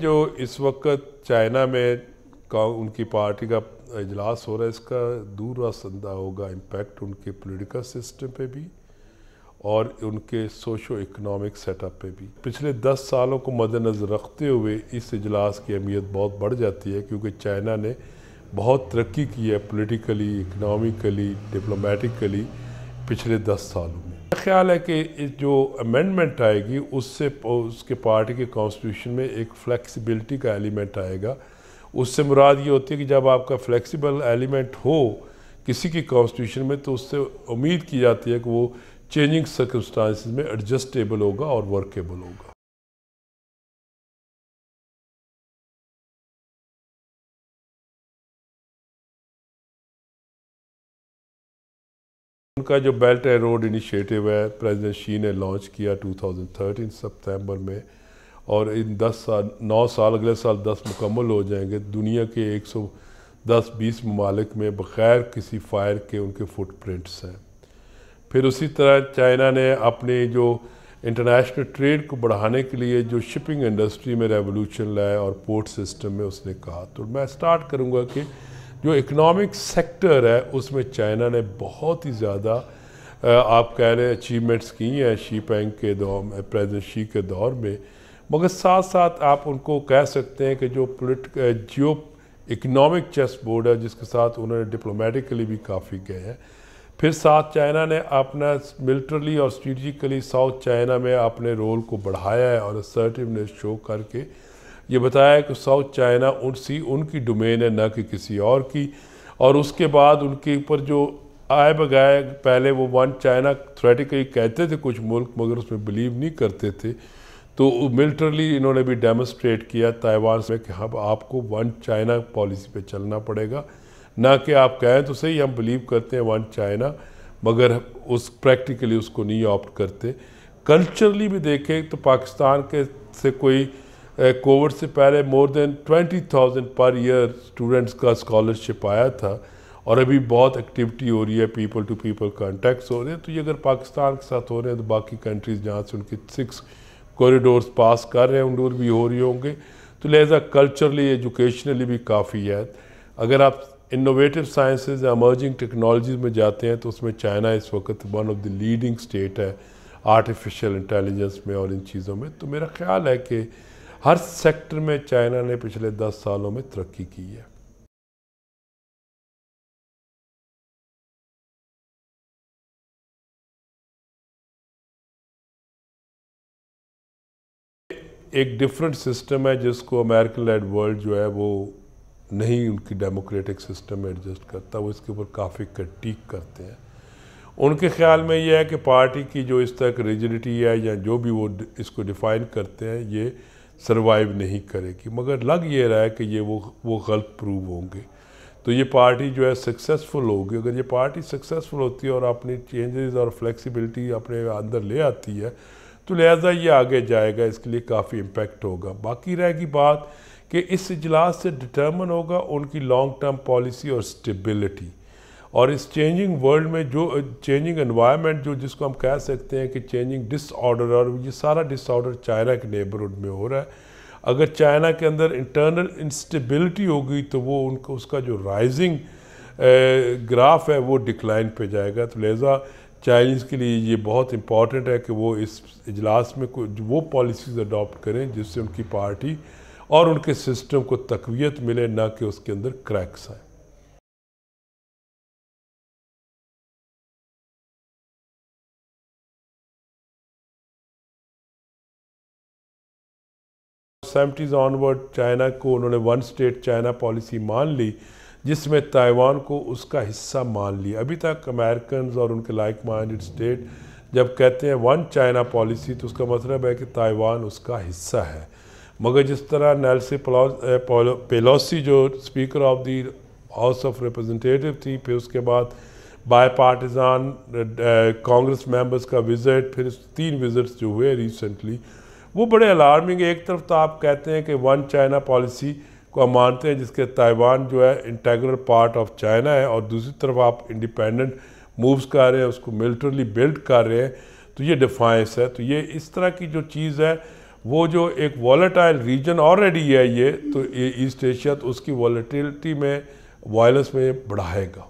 जो इस वक्त चाइना में उनकी पार्टी का इजलास हो रहा है इसका दूर संदा होगा इम्पैक्ट उनके पॉलिटिकल सिस्टम पे भी और उनके सोशो इकोनॉमिक सेटअप पे भी पिछले दस सालों को मद्दनज़र रखते हुए इस इजलास की अहमियत बहुत बढ़ जाती है क्योंकि चाइना ने बहुत तरक्की की है पोलिटिकली इकनॉमिकली डिप्लोमेटिकली पिछले दस सालों ख्याल है कि जो अमेंडमेंट आएगी उससे उसके पार्टी के कॉन्स्टिट्यूशन में एक फ्लेक्सिबिलिटी का एलिमेंट आएगा उससे मुराद ये होती है कि जब आपका फ्लेक्सिबल एलिमेंट हो किसी की कॉन्स्टिट्यूशन में तो उससे उम्मीद की जाती है कि वो चेंजिंग सर्कमस्टांसिस में एडजस्टेबल होगा और वर्केबल होगा उनका जो बेल्ट एंड रोड इनिशिएटिव है प्रेसिडेंट शी ने लॉन्च किया 2013 सितंबर में और इन 10 साल नौ साल अगले साल 10 मुकम्मल हो जाएंगे दुनिया के 110-20 ममालिक में बग़ैर किसी फायर के उनके फुटप्रिंट्स हैं फिर उसी तरह चाइना ने अपने जो इंटरनेशनल ट्रेड को बढ़ाने के लिए जो शिपिंग इंडस्ट्री में रेवोल्यूशन लाया और पोर्ट सिस्टम में उसने कहा तो मैं स्टार्ट करूँगा कि जो इकनॉमिक सेक्टर है उसमें चाइना ने बहुत ही ज़्यादा आप कह रहे हैं अचीवमेंट्स की हैं शी पैंग के दौर में प्रेजिडेंट शी के दौर में मगर साथ साथ आप उनको कह सकते हैं कि जो पोलिट जियो इकनॉमिक चेस बोर्ड है जिसके साथ उन्होंने डिप्लोमेटिकली भी काफ़ी गए हैं फिर साथ चाइना ने अपना मिलिट्रली और स्ट्रेटिकली साउथ चाइना में अपने रोल को बढ़ाया है और असर्टिवनेस शो करके ये बताया कि साउथ चाइना उन सी उनकी डोमेन है ना कि किसी और की और उसके बाद उनके ऊपर जो आए बगाए पहले वो वन चाइना थ्रेटिकली कहते थे कुछ मुल्क मगर उसमें बिलीव नहीं करते थे तो मिलिट्रली इन्होंने भी डेमोस्ट्रेट किया ताइवान से कि हम आपको वन चाइना पॉलिसी पे चलना पड़ेगा ना कि आप कहें तो सही हम बिलीव करते हैं वन चाइना मगर उस प्रैक्टिकली उसको नहीं ऑप्ट करते कल्चरली भी देखें तो पाकिस्तान के से कोई कोविड uh, से पहले more than 20,000 per year students का स्कॉलरशिप आया था और अभी बहुत एक्टिविटी हो रही है पीपल टू पीपल कॉन्टैक्ट्स हो रहे हैं तो ये अगर पाकिस्तान के साथ हो रहे हैं तो बाकी कंट्रीज़ जहाँ से उनके सिक्स कॉरिडोर्स पास कर रहे हैं उन भी हो रही होंगे तो लिहाजा कल्चरली एजुकेशनली भी काफ़ी है अगर आप इनोवेटिव साइंसेज या अमर्जिंग टेक्नोलॉजीज में जाते हैं तो उसमें चाइना इस वक्त one of the leading state है आर्टिफिशियल इंटेलिजेंस में और इन चीज़ों में तो मेरा ख्याल है कि हर सेक्टर में चाइना ने पिछले दस सालों में तरक्की की है एक डिफरेंट सिस्टम है जिसको अमेरिकन लेड वर्ल्ड जो है वो नहीं उनकी डेमोक्रेटिक सिस्टम में एडजस्ट करता वो इसके ऊपर काफ़ी कटीक करते हैं उनके ख्याल में ये है कि पार्टी की जो इस तक रिजिडिटी है या जो भी वो इसको डिफ़ाइन करते हैं ये सरवाइव नहीं करेगी मगर लग ये रहा है कि ये वो वो गलत प्रूव होंगे तो ये पार्टी जो है सक्सेसफुल होगी अगर ये पार्टी सक्सेसफुल होती है और अपनी चेंजेस और फ्लेक्सिबिलिटी अपने अंदर ले आती है तो लिहाजा ये आगे जाएगा इसके लिए काफ़ी इम्पेक्ट होगा बाकी रहेगी बात कि इस इजलास से डिटर्मन होगा उनकी लॉन्ग टर्म पॉलिसी और स्टेबिलिटी और इस चेंजिंग वर्ल्ड में जो चेंजिंग एनवायरनमेंट जो जिसको हम कह सकते हैं कि चेंजिंग डिसऑर्डर और ये सारा डिसऑर्डर चाइना के नेबरहुड में हो रहा है अगर चाइना के अंदर इंटरनल इंस्टेबिलिटी होगी तो वो उनको उसका जो राइजिंग ग्राफ है वो डिक्लाइन पे जाएगा तो लहजा चाइनीज़ के लिए ये बहुत इम्पॉर्टेंट है कि वो इस इजलास में कुछ वो पॉलिसीज़ अडॉप्ट करें जिससे उनकी पार्टी और उनके सिस्टम को तकवीत मिले ना कि उसके अंदर क्रैक्स आएँ सेवेंटीज़ ऑनवर्ड चाइना को उन्होंने वन स्टेट चाइना पॉलिसी मान ली जिसमें ताइवान को उसका हिस्सा मान लिया अभी तक अमेरिकन और उनके लाइक माइंडेड स्टेट जब कहते हैं वन चाइना पॉलिसी तो उसका मतलब है कि ताइवान उसका हिस्सा है मगर जिस तरह नेल्सी पेलोसी जो speaker of the House of Representative थी फिर उसके बाद बाय पार्टिजान कांग्रेस मेंबर्स का विज़िट फिर तीन विज़िट्स जो हुए रिसेंटली वो बड़े अलार्मिंग एक तरफ तो आप कहते हैं कि वन चाइना पॉलिसी को हम मानते हैं जिसके ताइवान जो है इंटेग्रल पार्ट ऑफ चाइना है और दूसरी तरफ आप इंडिपेंडेंट मूव्स कर रहे हैं उसको मिलिट्रली बिल्ड कर रहे हैं तो ये डिफाइंस है तो ये इस तरह की जो चीज़ है वो जो एक वॉलेटाइल रीजन ऑलरेडी है ये तो ईस्ट एशिया तो उसकी वॉलेटिलिटी में वायलेंस में बढ़ाएगा